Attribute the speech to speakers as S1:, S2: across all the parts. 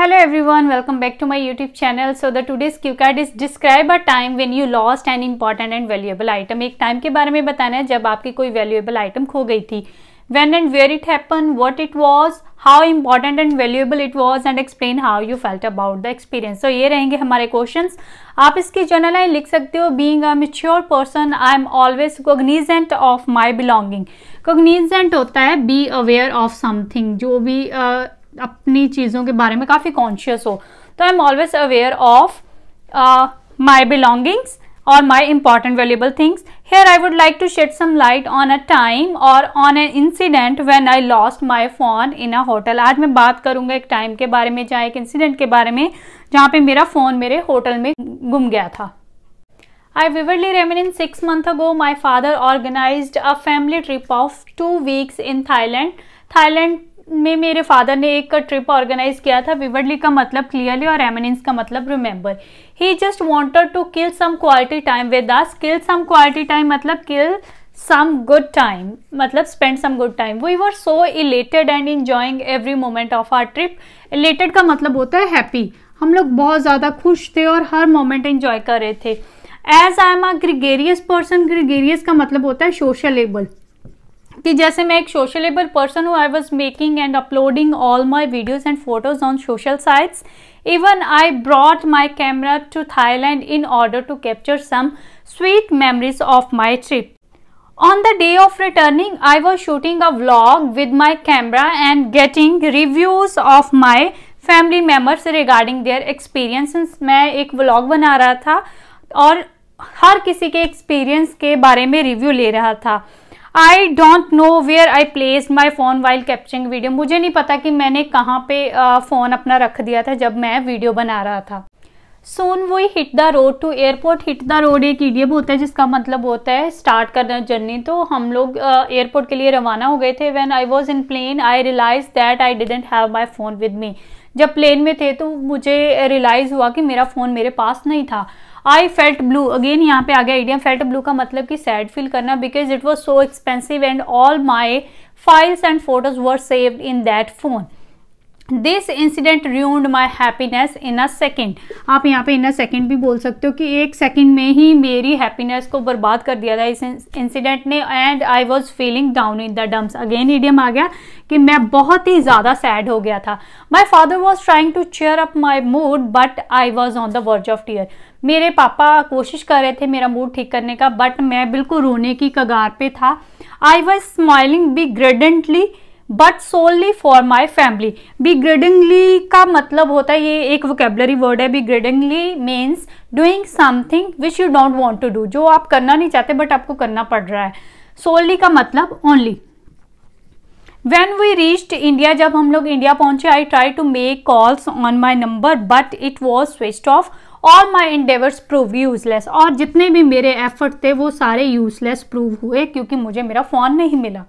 S1: hello everyone welcome back to my youtube channel so the today's cue card is describe a time when you lost an important and valuable item एक time के बारे में बताना है जब आपकी कोई valuable item खो गई थी when and where it happened what it was how important and valuable it was and explain how you felt about the experience so ये रहेंगे हमारे questions आप इसकी जर्नल लाइन लिख सकते हो being a mature person I am always cognizant of my belonging cognizant होता है बी अवेयर ऑफ समथिंग जो भी uh, अपनी चीज़ों के बारे में काफ़ी कॉन्शियस हो तो I am always aware of my belongings और my important valuable things here I would like to shed some light on a time और on a incident when I lost my phone in a hotel आज मैं बात करूंगा एक time के बारे में जहाँ एक इंसिडेंट के बारे में जहाँ पर मेरा फोन मेरे होटल में गुम गया था I vividly remember in six month ago my father organise a family trip of two weeks in Thailand Thailand में मेरे फादर ने एक ट्रिप ऑर्गेनाइज किया था विवर्डली का मतलब क्लियरली और एमिनेंस का मतलब remember he just wanted to kill some quality time with us kill some quality time मतलब किल सम गुड टाइम मतलब spend some good time we were so elated and enjoying every moment of our trip elated का मतलब होता है happy हम लोग बहुत ज़्यादा खुश थे और हर मोमेंट इन्जॉय कर रहे थे as I am a gregarious person gregarious का मतलब होता है सोशल एबल कि जैसे मैं एक सोशलेबल पर्सन हूँ I was making and uploading all my videos and photos on social sites even I brought my camera to Thailand in order to capture some sweet memories of my trip on the day of returning I was shooting a vlog with my camera and getting reviews of my family members regarding their experience मैं एक vlog बना रहा था और हर किसी के experience के बारे में रिव्यू ले रहा था I don't know where I place my phone while capturing video मुझे नहीं पता कि मैंने कहाँ पे फ़ोन अपना रख दिया था जब मैं वीडियो बना रहा था सोन वो hit the road to airport hit the road एक ईडियम होता है जिसका मतलब होता है स्टार्ट करना जर्नी तो हम लोग एयरपोर्ट के लिए रवाना हो गए थे when I was in plane I realise that I didn't have my phone with me जब प्लेन में थे तो मुझे रियलाइज़ हुआ कि मेरा फ़ोन मेरे पास नहीं था आई फेल्ट ब्लू अगेन यहाँ पे आ गया आइडिया फेल्ट ब्लू का मतलब कि सैड फील करना because it was so expensive and all my files and photos were saved in that phone this incident ruined my happiness in a second आप यहाँ पे इन अ सेकेंड भी बोल सकते हो कि एक सेकेंड में ही मेरी हैप्पीनेस को बर्बाद कर दिया था इस इंसिडेंट ने and I was feeling down in the dumps again idiom आ गया कि मैं बहुत ही ज़्यादा सैड हो गया था my father was trying to cheer up my mood but I was on the verge of tear मेरे पापा कोशिश कर रहे थे मेरा मूड ठीक करने का बट मैं बिल्कुल रोने की कगार पे था I was smiling begrudgingly but solely for my family begrudgingly का मतलब होता है ये एक वोकेबलरी वर्ड है begrudgingly means doing something which you don't want to do जो आप करना नहीं चाहते बट आपको करना पड़ रहा है सोलली का मतलब only when we reached India जब हम लोग इंडिया पहुंचे I try to make calls on my number but it was switch off all my endeavours prove useless और जितने भी मेरे एफर्ट थे वो सारे यूजलेस प्रूव हुए क्योंकि मुझे मेरा फ़ोन नहीं मिला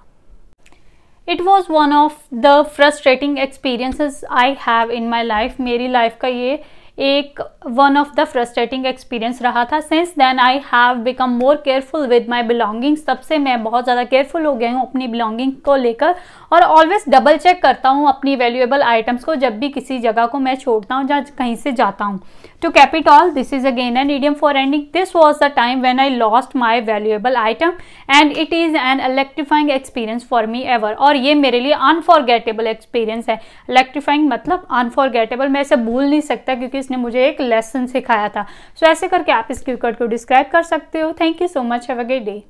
S1: it was one of the frustrating experiences I have in my life मेरी लाइफ का ये एक one of the frustrating experience रहा था since then I have become more careful with my belongings तब से मैं बहुत ज़्यादा केयरफुल हो गई हूँ अपनी बिलोंगिंग को लेकर और ऑलवेज डबल चेक करता हूँ अपनी वैल्यूएबल आइटम्स को जब भी किसी जगह को मैं छोड़ता हूँ जहाँ कहीं से जाता हूँ to capital this is again an medium for ending this was the time when I lost my valuable item and it is an electrifying experience for me ever और ये मेरे लिए अनफॉरगेटेबल एक्सपीरियंस है इलेक्ट्रीफाइंग मतलब unforgettable मैं इसे भूल नहीं सकता क्योंकि जिसने मुझे एक लेसन सिखाया था सो so, ऐसे करके आप इस क्यूकर्ट को डिस्क्राइब कर सकते हो thank you so much have a good day